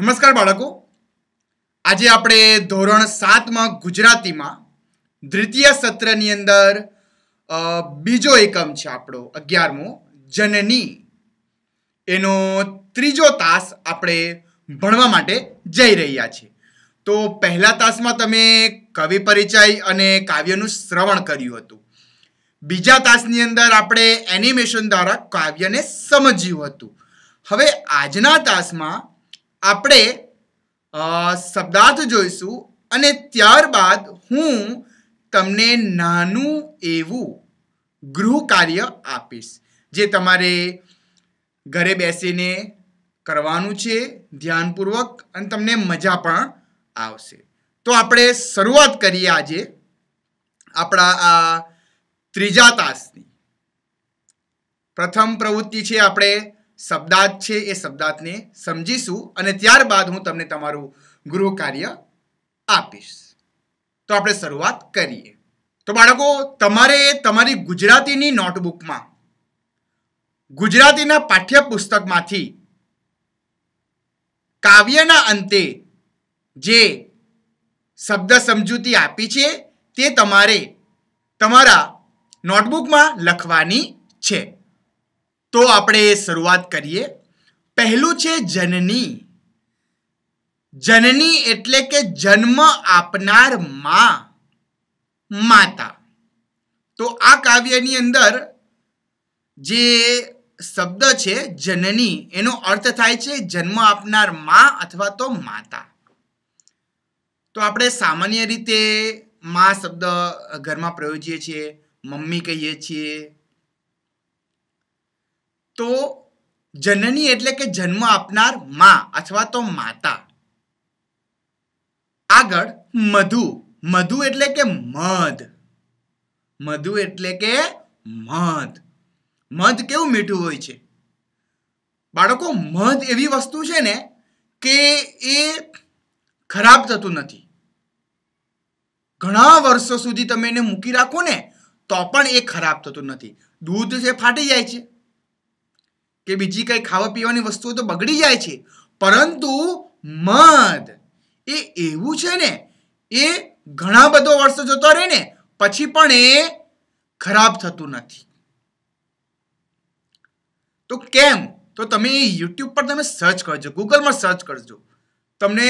નમસ્કાર બાળકો આજે આપણે ધોરણ સાતમાં ગુજરાતીમાં દ્વિતીય સત્રની અંદર બીજો એકમ છે આપણો અગિયારમો જનની એનો ત્રીજો તાસ આપણે ભણવા માટે જઈ રહ્યા છીએ તો પહેલા તાસમાં તમે કવિ પરિચય અને કાવ્યનું શ્રવણ કર્યું હતું બીજા તાસની અંદર આપણે એનિમેશન દ્વારા કાવ્યને સમજ્યું હતું હવે આજના તાસમાં આપણે શબ્દાર્થ જોઈશું અને ત્યારબાદ હું તમને નાનું એવું ગૃહ કાર્ય આપીશ જે તમારે ઘરે બેસીને કરવાનું છે ધ્યાનપૂર્વક અને તમને મજા પણ આવશે તો આપણે શરૂઆત કરીએ આજે આપણા આ ત્રીજા તાસની પ્રથમ પ્રવૃત્તિ છે આપણે શબ્દાર્થ છે એ શબ્દાર્થને સમજીશું અને ત્યારબાદ હું તમને તમારું ગૃહ કાર્ય આપીશ તો આપણે શરૂઆત કરીએ તો બાળકો તમારે તમારી ગુજરાતીની નોટબુકમાં ગુજરાતીના પાઠ્યપુસ્તકમાંથી કાવ્યના અંતે જે શબ્દ સમજૂતી આપી છે તે તમારે તમારા નોટબુકમાં લખવાની છે તો આપણે શરૂઆત કરીએ પહેલું છે જનની જનની એટલે કે જન્મ આપનાર માં માતા તો આ કાવ્યની અંદર જે શબ્દ છે જનની એનો અર્થ થાય છે જન્મ આપનાર માં અથવા તો માતા તો આપણે સામાન્ય રીતે માં શબ્દ ઘરમાં પ્રયોજીએ છીએ મમ્મી કહીએ છીએ તો જનની એટલે કે જન્મ આપનાર મા અથવા તો માતા આગળ મધુ મધુ એટલે કે મધ મધુ એટલે કે મધ મધ કેવું મીઠું હોય છે બાળકો મધ એવી વસ્તુ છે ને કે એ ખરાબ થતું નથી ઘણા વર્ષો સુધી તમે એને મૂકી રાખો ને તો પણ એ ખરાબ થતું નથી દૂધ છે ફાટી જાય છે કે બીજી કંઈ ખાવા પીવાની વસ્તુઓ તો બગડી જાય છે પરંતુ મધ એ એવું છે ને એ ઘણા બધો વર્ષો જતો રહે ને પછી પણ એ ખરાબ થતું નથી તો કેમ તો તમે યુટ્યુબ પર તમે સર્ચ કરજો ગૂગલમાં સર્ચ કરજો તમને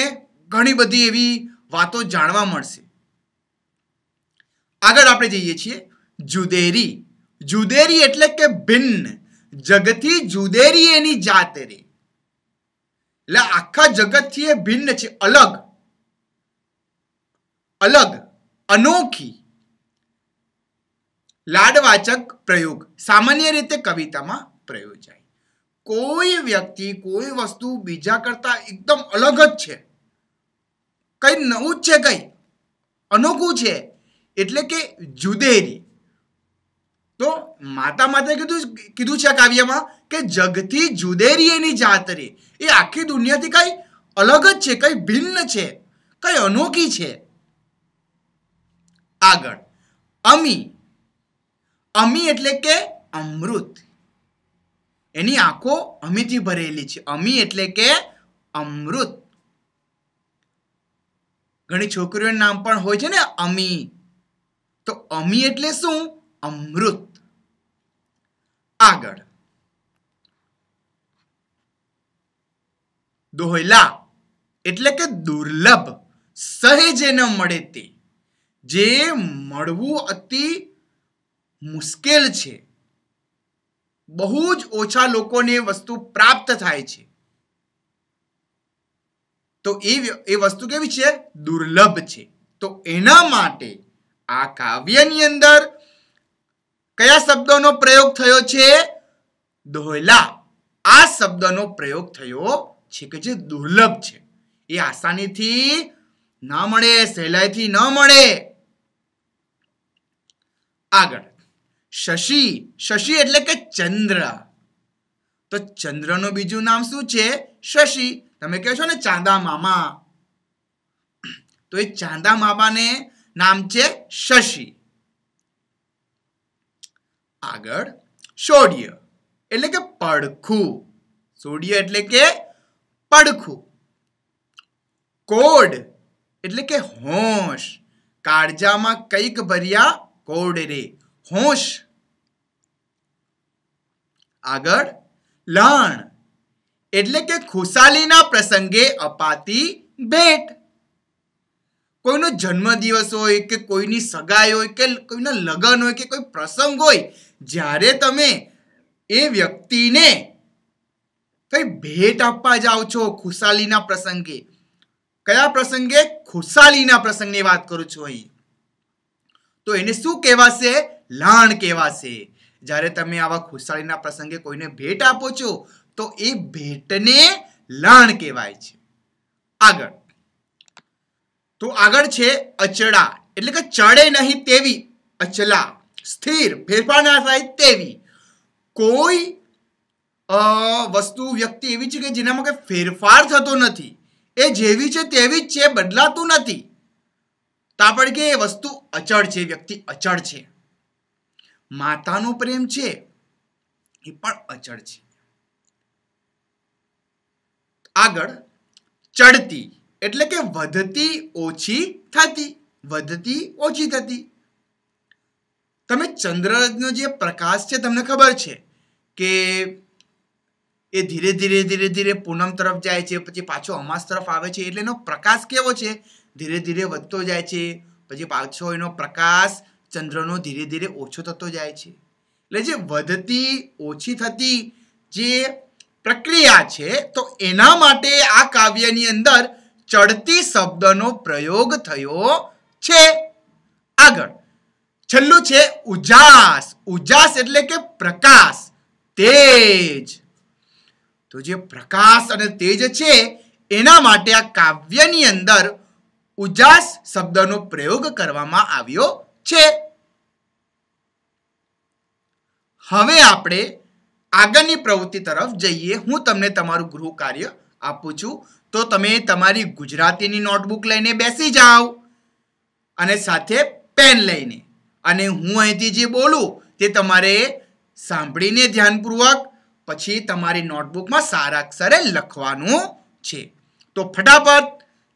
ઘણી બધી એવી વાતો જાણવા મળશે આગળ આપણે જઈએ છીએ જુદેરી જુદેરી એટલે કે ભિન્ન જગથી જુદેરી એની રે એટલે આખા જગતથી એ ભિન્ન છે અલગ અલગ અનોખી લાડવાચક પ્રયોગ સામાન્ય રીતે કવિતામાં પ્રયોજાય કોઈ વ્યક્તિ કોઈ વસ્તુ બીજા કરતા એકદમ અલગ જ છે કઈ નવું જ છે કઈ અનોખું છે એટલે કે જુદેરી તો માતા માતે કીધું કીધું છે કાવ્યમાં કે જગથી જુદેરી એની જાત રે એ આખી દુનિયાથી કંઈ અલગ જ છે કઈ ભિન્ન છે કઈ અનોખી છે આગળ અમી અમી એટલે કે અમૃત એની આંખો અમીથી ભરેલી છે અમી એટલે કે અમૃત ઘણી છોકરીઓનું નામ પણ હોય છે ને અમી તો અમી એટલે શું અમૃત આગળ દોહલા એટલે કે દુર્લભ સહેજ ન મળે તે જે મળવું અતિ મુશ્કેલ છે બહુ જ ઓછા લોકોને વસ્તુ પ્રાપ્ત થાય છે તો એ એ વસ્તુ કેવી છે દુર્લભ છે તો એના માટે આ કાવ્યની અંદર કયા શબ્દોનો પ્રયોગ થયો છે દોહલા આ શબ્દનો પ્રયોગ થયો છે કે જે દુર્લભ છે એ આસાનીથી ના મળે સહેલાઈથી ન મળે આગળ શશી શશી એટલે કે ચંદ્ર તો ચંદ્રનું બીજું નામ શું છે શશી તમે કહો છો ને ચાંદા મામા તો એ ચાંદા મામાને નામ છે શશી આગળ શોડ્ય એટલે કે પડખું સોડિય એટલે કે પડખું કોડ એટલે કે હોશ કાળજામાં કઈક ભર્યા કોડ રે હોશ આગળ લણ એટલે કે ખુશાલીના પ્રસંગે અપાતી ભેટ કોઈનો જન્મદિવસ હોય કે કોઈની સગાઈ હોય કે કોઈના લગ્ન હોય કે કોઈ પ્રસંગ હોય જ્યારે તમે એ વ્યક્તિને કઈ ભેટ આપવા જાઓ છો ખુશાલીના પ્રસંગે કયા પ્રસંગે ખુશાલીના પ્રસંગની વાત કરું છું અહીં તો એને શું કહેવાશે લાણ કહેવાશે જ્યારે તમે આવા ખુશાલીના પ્રસંગે કોઈને ભેટ આપો છો તો એ ભેટને લાણ કહેવાય છે આગળ તો આગળ છે અચડા એટલે કે ચડે નહીં તેવી અચલા સ્થિર ફેરફાર ના થાય તેવી કોઈ વસ્તુ વ્યક્તિ એવી છે કે જેનામાં કંઈ ફેરફાર થતો નથી એ જેવી છે તેવી જ છે બદલાતું નથી તાપડ કે એ વસ્તુ અચળ છે વ્યક્તિ અચળ છે માતાનો પ્રેમ છે એ પણ અચળ છે આગળ ચડતી એટલે કે વધતી ઓછી થતી વધતી ઓછી થતી તમે ચંદ્રનો જે પ્રકાશ છે તમને ખબર છે કે એ ધીરે ધીરે ધીરે ધીરે પૂનમ તરફ જાય છે પછી પાછો અમાસ તરફ આવે છે એટલે એનો પ્રકાશ કેવો છે ધીરે ધીરે વધતો જાય છે પછી પાછો એનો પ્રકાશ ચંદ્રનો ધીરે ધીરે ઓછો થતો જાય છે એટલે જે વધતી ઓછી થતી જે પ્રક્રિયા છે તો એના માટે આ કાવ્યની અંદર ચડતી શબ્દનો પ્રયોગ થયો છે આગળ છેલ્લું છે ઉજાસ ઉજાસ એટલે કે પ્રકાશ તેજ તો જે પ્રકાશ અને તેજ છે એના માટે આ કાવ્યની અંદર ઉજાસ શબ્દનો પ્રયોગ કરવામાં આવ્યો છે હવે આપણે આગળની પ્રવૃત્તિ તરફ જઈએ હું તમને તમારું ગૃહ કાર્ય આપું છું તો તમે તમારી ગુજરાતીની નોટબુક લઈને બેસી જાઓ અને સાથે પેન લઈને અને હું અહીંથી જે બોલું તે તમારે સાંભળીને ધ્યાનપૂર્વક પછી તમારી નોટબુકમાં સારા અક્ષરે લખવાનું છે તો ફટાફટ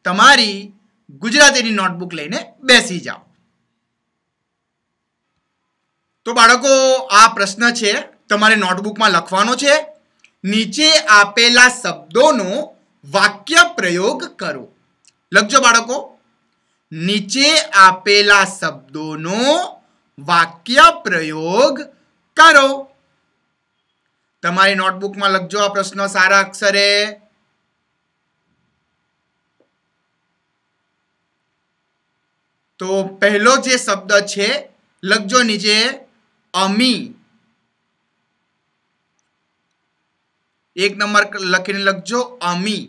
તમારી ગુજરાતીની નોટબુક લઈને બેસી જાઓ તો બાળકો આ પ્રશ્ન છે તમારે નોટબુકમાં લખવાનો છે નીચે આપેલા શબ્દોનો વાક્ય પ્રયોગ કરો લખજો બાળકો નીચે આપેલા શબ્દોનો વાક્ય પ્રયોગ કરો તમારી નોટબુકમાં લખજો આ પ્રશ્ન સારા અક્ષરે તો પહેલો જે શબ્દ છે લખજો નીચે અમી એક નંબર લખીને લખજો અમી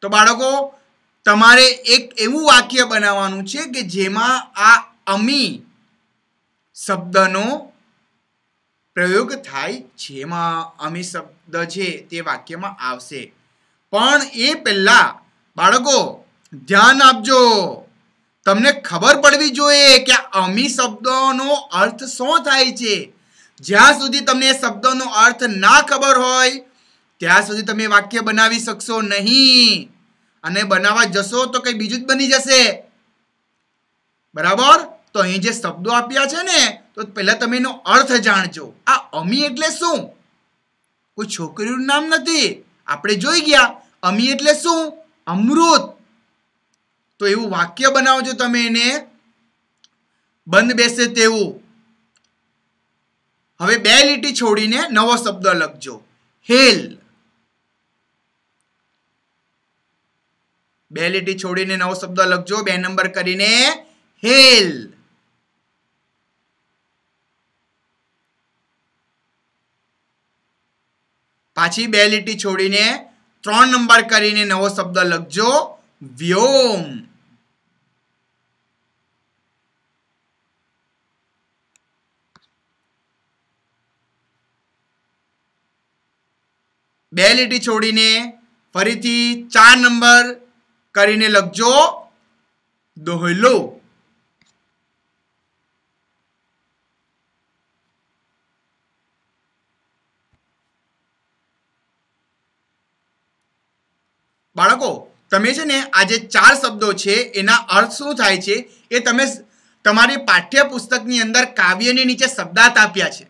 તો બાળકો તમારે એક એવું વાક્ય બનાવવાનું છે કે જેમાં આ અમી શબ્દનો પ્રયોગ થાય જેમાં એમાં અમી શબ્દ છે તે વાક્યમાં આવશે પણ એ પહેલાં બાળકો ધ્યાન આપજો તમને ખબર પડવી જોઈએ કે અમી શબ્દનો અર્થ શું થાય છે જ્યાં સુધી તમને શબ્દનો અર્થ ના ખબર હોય ત્યાં સુધી તમે વાક્ય બનાવી શકશો નહીં અને બનાવવા જશો તો કંઈ બીજું જ બની જશે બરાબર તો અહીં જે શબ્દો આપ્યા છે ને તો પહેલા તમે એનો અર્થ જાણજો આ અમી એટલે શું કોઈ છોકરીનું નામ નથી આપણે જોઈ ગયા અમી એટલે શું અમૃત તો એવું વાક્ય બનાવજો તમે એને બંધ બેસે તેવું હવે બે લીટી છોડીને નવો શબ્દ લખજો હેલ બે લીટી છોડીને નવો શબ્દ લખજો બે નંબર કરીને હેલ પાછી બે લીટી છોડીને ત્રણ નંબર કરીને નવો શબ્દ લખજો વ્યોમ બે લીટી છોડીને ફરીથી ચાર નંબર કરીને લખજો દોહલો બાળકો તમે છે ને આ જે ચાર શબ્દો છે એના અર્થ શું થાય છે એ તમે તમારી પાઠ્યપુસ્તકની અંદર કાવ્યની નીચે શબ્દાત આપ્યા છે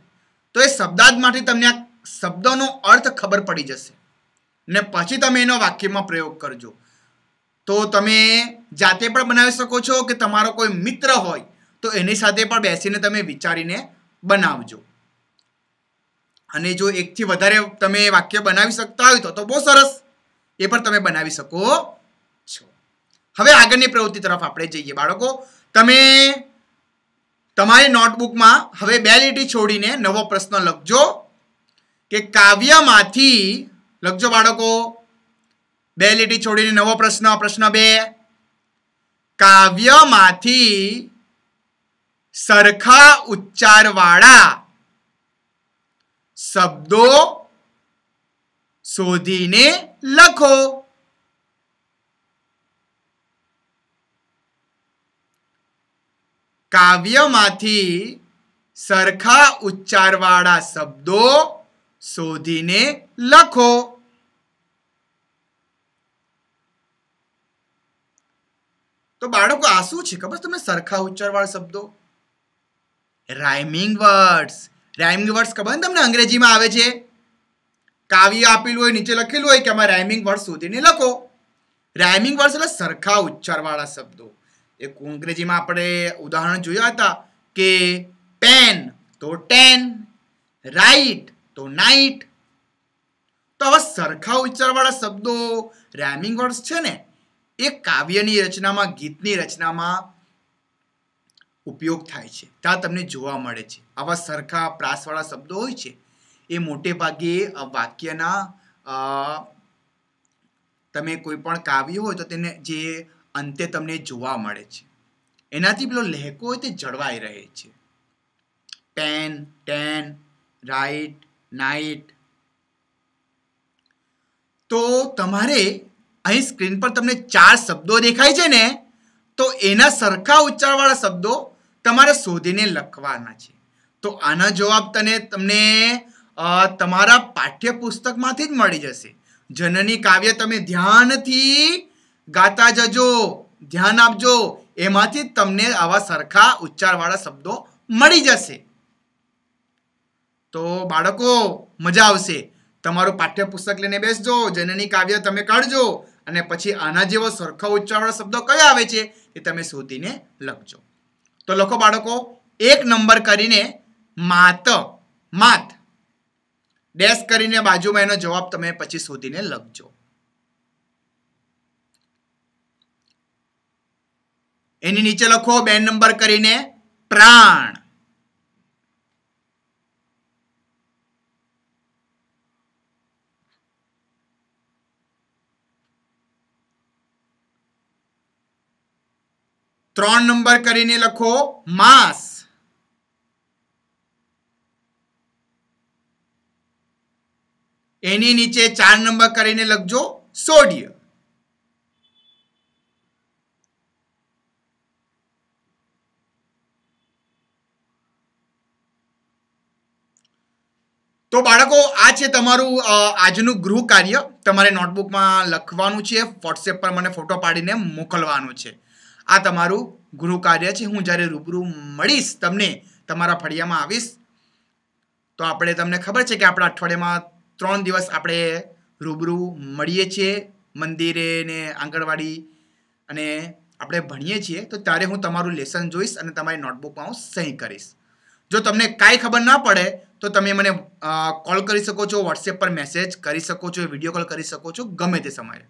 તો એ શબ્દાર્થમાંથી તમને આ શબ્દોનો અર્થ ખબર પડી જશે ને પછી તમે એનો વાક્યમાં પ્રયોગ કરજો તો તમે જાતે પણ બનાવી શકો છો કે તમારો કોઈ મિત્ર હોય તો એની સાથે પણ બેસીને તમે વિચારીને બનાવજો અને જો એકથી વધારે તમે વાક્ય બનાવી શકતા હોય તો તો બહુ સરસ એ પણ તમે બનાવી શકો છો હવે આગળની પ્રવૃત્તિ તરફ આપણે જઈએ બાળકો તમે તમારી નોટબુકમાં હવે બે લીટી છોડીને નવો પ્રશ્ન લખજો કે કાવ્યમાંથી લખજો બાળકો બે લીટી છોડીને નવો પ્રશ્ન પ્રશ્ન બે કાવ્યમાંથી સરખા ઉચ્ચારવાળા શબ્દો શોધીને લખો કાવ્યમાંથી સરખા ઉચ્ચારવાળા શબ્દો શોધીને લખો તો બાળકો આ શું છે ખબર તમને સરખા ઉચ્ચારવાળા શબ્દો રાઇમિંગ વર્ડ્સ રાઇમિંગ વર્ડ્સ ખબર ને તમને અંગ્રેજીમાં આવે છે કાવ્ય આપેલું હોય નીચે લખેલું હોય કે આમાં રાઇમિંગ વર્ડ શોધીને લખો રાઇમિંગ વર્ડ્સ એટલે સરખા ઉચ્ચારવાળા શબ્દો એક અંગ્રેજીમાં આપણે ઉદાહરણ જોયા હતા કે પેન તો ટેન રાઈટ તો નાઇટ તો હવે સરખા ઉચ્ચારવાળા શબ્દો રાઇમિંગ વર્ડ્સ છે ને એ કાવ્યની રચનામાં ગીતની રચનામાં ઉપયોગ થાય છે ત્યાં તમને જોવા મળે છે આવા સરખા પ્રાસવાળા શબ્દો હોય છે એ મોટે ભાગે વાક્યના તમે કોઈ પણ કાવ્ય હોય તો તેને જે અંતે તમને જોવા મળે છે એનાથી પેલો લહેકો હોય તે જળવાઈ રહે છે ટેન ટેન રાઈટ નાઇટ તો તમારે અહીં સ્ક્રીન પર તમને ચાર શબ્દો દેખાય છે ને તો એના સરખા ઉચ્ચારવાળા શબ્દો તમારે શોધીને લખવાના છે તો આનો જવાબ તને તમને તમારા પાઠ્યપુસ્તકમાંથી જ મળી જશે જનની કાવ્ય તમે ધ્યાનથી ગાતા જજો ધ્યાન આપજો એમાંથી તમને આવા સરખા ઉચ્ચારવાળા શબ્દો મળી જશે તો બાળકો મજા આવશે તમારું પાઠ્યપુસ્તક લઈને બેસજો જનની કાવ્ય તમે કાઢજો અને પછી આના જેવો સરખો ઉચ્ચારવાળો શબ્દો કયો આવે છે તે તમે શોધીને લખજો તો લખો બાળકો એક નંબર કરીને માત માત ડેશ કરીને બાજુમાં એનો જવાબ તમે પછી શોધીને લખજો એની નીચે લખો બે નંબર કરીને પ્રાણ ત્રણ નંબર કરીને લખો માસ એની નીચે ચાર નંબર કરીને લખજો સોડિયમ તો બાળકો આ છે તમારું આજનું ગૃહ કાર્ય તમારે નોટબુકમાં લખવાનું છે વોટ્સએપ પર મને ફોટો પાડીને મોકલવાનું છે આ તમારું ગૃહ કાર્ય છે હું જ્યારે રૂબરૂ મળીશ તમને તમારા ફળિયામાં આવીશ તો આપણે તમને ખબર છે કે આપણા અઠવાડિયામાં ત્રણ દિવસ આપણે રૂબરૂ મળીએ છીએ મંદિરે ને આંગણવાડી અને આપણે ભણીએ છીએ તો ત્યારે હું તમારું લેસન જોઈશ અને તમારી નોટબુકમાં હું સહી કરીશ જો તમને કાંઈ ખબર ના પડે તો તમે મને કોલ કરી શકો છો વોટ્સએપ પર મેસેજ કરી શકો છો વિડીયો કોલ કરી શકો છો ગમે તે સમયે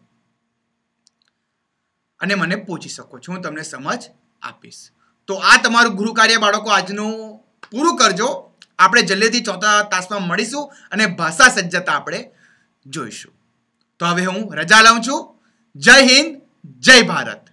અને મને પૂછી શકો છો હું તમને સમજ આપીશ તો આ તમારું ગૃહ કાર્ય બાળકો આજનું પૂરું કરજો આપણે જલ્દીથી ચોથા તાસમાં મળીશું અને ભાષા સજ્જતા આપણે જોઈશું તો હવે હું રજા લઉં છું જય હિન્દ જય ભારત